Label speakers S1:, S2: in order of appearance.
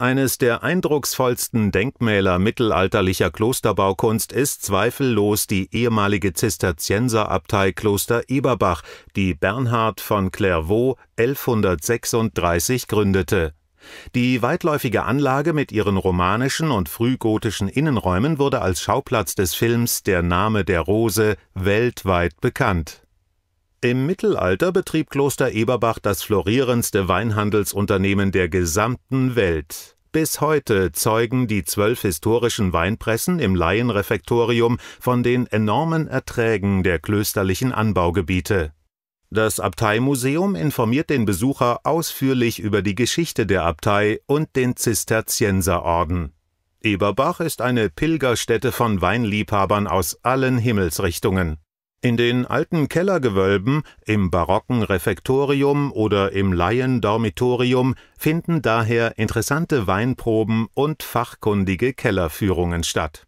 S1: Eines der eindrucksvollsten Denkmäler mittelalterlicher Klosterbaukunst ist zweifellos die ehemalige Zisterzienserabtei Kloster Eberbach, die Bernhard von Clairvaux 1136 gründete. Die weitläufige Anlage mit ihren romanischen und frühgotischen Innenräumen wurde als Schauplatz des Films Der Name der Rose weltweit bekannt im Mittelalter betrieb Kloster Eberbach das florierendste Weinhandelsunternehmen der gesamten Welt. Bis heute zeugen die zwölf historischen Weinpressen im Laienrefektorium von den enormen Erträgen der klösterlichen Anbaugebiete. Das Abteimuseum informiert den Besucher ausführlich über die Geschichte der Abtei und den Zisterzienserorden. Eberbach ist eine Pilgerstätte von Weinliebhabern aus allen Himmelsrichtungen. In den alten Kellergewölben, im barocken Refektorium oder im Laiendormitorium finden daher interessante Weinproben und fachkundige Kellerführungen statt